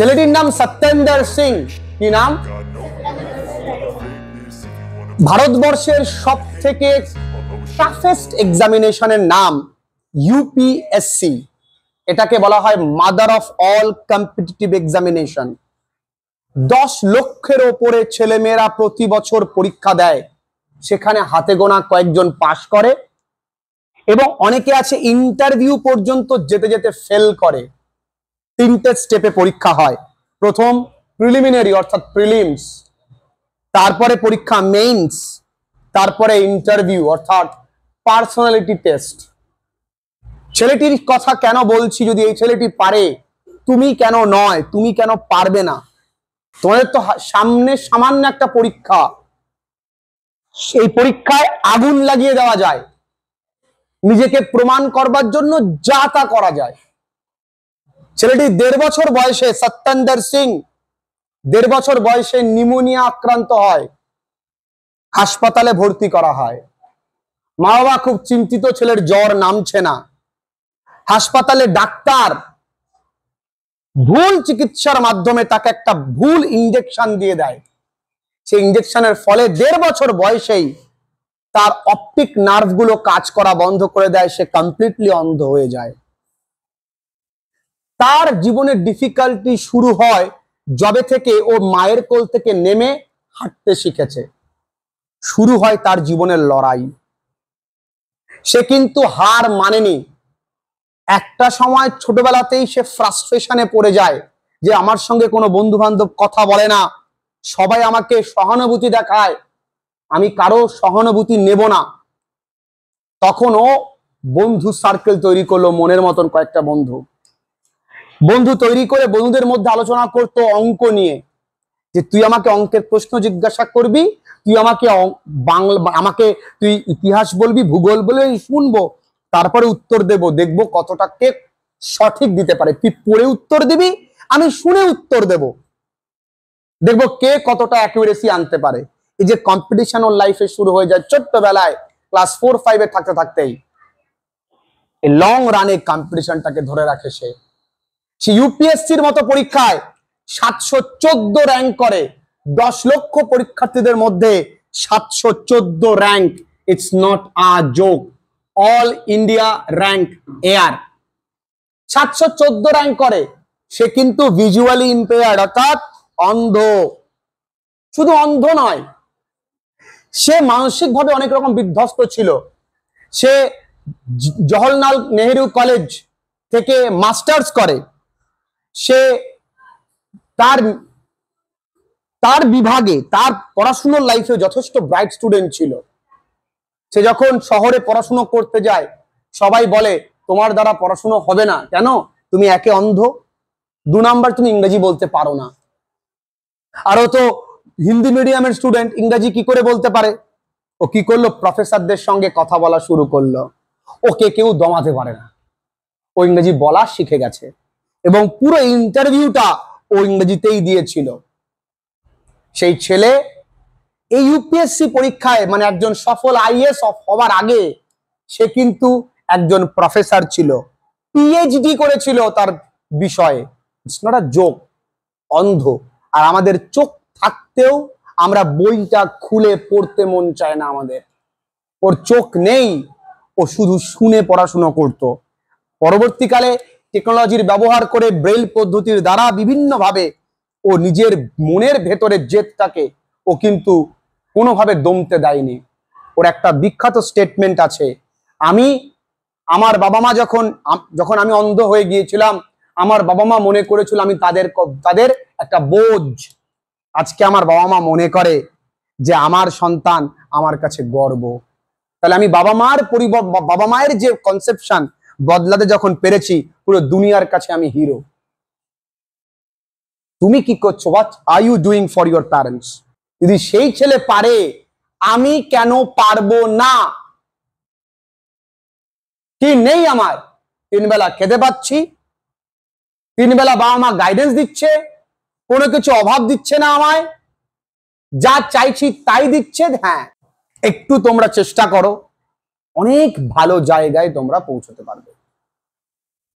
ছেলেটির নাম সত্যেন্দর সিং কি নাম ভারতবর্ষের সব থেকে টাফেস্ট এক্সামিনেশনের নাম ইউপিএসসি এটাকে বলা হয় mother of all competitive examination দশ লক্ষের ওপরে ছেলেমেয়েরা প্রতি বছর পরীক্ষা দেয় সেখানে হাতে গোনা কয়েকজন পাশ করে এবং অনেকে আছে ইন্টারভিউ পর্যন্ত যেতে যেতে ফেল করে তিনটে স্টেপে পরীক্ষা হয় প্রথম প্রিলিমিনারি অর্থাৎ প্রিলিমস তারপরে পরীক্ষা মেইনস তারপরে ইন্টারভিউ অর্থাৎ পার্সোনালিটি টেস্ট ছেলেটির কথা কেন বলছি যদি এই ছেলেটি পারে তুমি কেন নয় তুমি কেন পারবে না তোমাদের তো সামনে সামান্য একটা পরীক্ষা সেই পরীক্ষায় আগুন লাগিয়ে দেওয়া যায় নিজেকে প্রমাণ করবার জন্য যা তা করা যায় ছেলেটি দেড় বছর বয়সে সত্যেন্দর সিং দেড় বছর বয়সে নিমোনিয়া আক্রান্ত হয় হাসপাতালে ভর্তি করা হয় মা বাবা খুব চিন্তিত ছেলের জ্বর নামছে না হাসপাতালে ডাক্তার ভুল চিকিৎসার মাধ্যমে তাকে একটা ভুল ইঞ্জেকশন দিয়ে দেয় সেই ইঞ্জেকশনের ফলে দেড় বছর বয়সেই তার অপটিক নার্ভগুলো কাজ করা বন্ধ করে দেয় সে কমপ্লিটলি অন্ধ হয়ে যায় তার জীবনের ডিফিকাল্টি শুরু হয় জবে থেকে ও মায়ের কোল থেকে নেমে হাঁটতে শিখেছে শুরু হয় তার জীবনের লড়াই সে কিন্তু হার মানেনি একটা সময় ছোটবেলাতেই সে ফ্রাস্ট্রেশনে পড়ে যায় যে আমার সঙ্গে কোনো বন্ধু বান্ধব কথা বলে না সবাই আমাকে সহানুভূতি দেখায় আমি কারো সহানুভূতি নেব না তখনও বন্ধু সার্কেল তৈরি করলো মনের মতন কয়েকটা বন্ধু বন্ধু তৈরি করে বন্ধুদের মধ্যে আলোচনা করতো অঙ্ক নিয়ে যে তুই আমাকে অঙ্কের প্রশ্ন জিজ্ঞাসা করবি তুই আমাকে বাংলা আমাকে তুই ইতিহাস বলবি ভূগোল বলে শুনবো তারপরে উত্তর দেব দেখব কতটা কে সঠিক দিতে পারে তুই পড়ে উত্তর দিবি আমি শুনে উত্তর দেব দেখব কে কতটা অ্যাকুরেসি আনতে পারে এই যে কম্পিটিশন ওর লাইফে শুরু হয়ে যায় ছোট্টবেলায় ক্লাস ফোর ফাইভে থাকতে থাকতেই লং রানে কম্পিটিশনটাকে ধরে রাখে সে সে ইউপিএসসির মতো পরীক্ষায় সাতশো চোদ্দ র্যাঙ্ক করে দশ লক্ষ পরীক্ষার্থীদের মধ্যে সাতশো চোদ্দ rank it's not a joke all India rank AIR সাতশো চোদ্দ র্যাঙ্ক করে সে কিন্তু ভিজুয়ালি ইম্পেয়ার অর্থাৎ অন্ধ শুধু অন্ধ নয় সে মানসিকভাবে অনেক রকম বিধ্বস্ত ছিল সে জওহরলাল নেহেরু কলেজ থেকে মাস্টার্স করে সে তার তার বিভাগে তার পড়াশুনোর লাইফে যথেষ্ট ব্রাইট স্টুডেন্ট ছিল সে যখন শহরে পড়াশুনো করতে যায় সবাই বলে তোমার দ্বারা পড়াশুনো হবে না কেন তুমি একে অন্ধ দু নাম্বার তুমি ইংরেজি বলতে পারো না আরও তো হিন্দি মিডিয়ামের স্টুডেন্ট ইংরাজি কি করে বলতে পারে ও কি করলো প্রফেসরদের সঙ্গে কথা বলা শুরু করলো ওকে কেউ দমাতে পারে না ও ইংরেজি বলা শিখে গেছে এবং পুরো ইন্টারভিউটা ও ইংরেজিতেই দিয়েছিল সেই ছেলে এই ইউপিএসসি পরীক্ষায় মানে একজন সফল আইএস হওয়ার আগে সে কিন্তু একজন প্রফেসর ছিল পিএইচডি করেছিল তার বিষয়ে ইটস অন্ধ আর আমাদের চোখ থাকতেও আমরা বইটা খুলে পড়তে মন চায় না আমাদের ওর চোখ নেই ও শুধু শুনে পড়াশুনো করত পরবর্তীকালে টেকনোলজির ব্যবহার করে ব্রেল পদ্ধতির দ্বারা বিভিন্নভাবে ও নিজের মনের ভেতরের জেদটাকে ও কিন্তু কোনোভাবে দমতে দেয়নি ওর একটা বিখ্যাত স্টেটমেন্ট আছে আমি আমার বাবা মা যখন যখন আমি অন্ধ হয়ে গিয়েছিলাম আমার বাবা মা মনে করেছিল আমি তাদের তাদের একটা বোঝ আজকে আমার বাবা মা মনে করে যে আমার সন্তান আমার কাছে গর্ব তাহলে আমি বাবা মার পরিব বাবা মায়ের যে কনসেপশন বদলাতে যখন পেরেছি পুরো দুনিয়ার কাছে আমি হিরো তুমি কি করছো what are you doing for your parents যদি সেই ছেলে পারে আমি কেন পারবো না কি নেই আমার তিন বেলা খেতে পাচ্ছি তিন বেলা বাবা মা গাইডেন্স দিচ্ছে কোনো কিছু অভাব দিচ্ছে না আমায় যা চাইছি তাই দিচ্ছে হ্যাঁ একটু তোমরা চেষ্টা করো অনেক ভালো জায়গায় তোমরা পৌঁছতে পারবে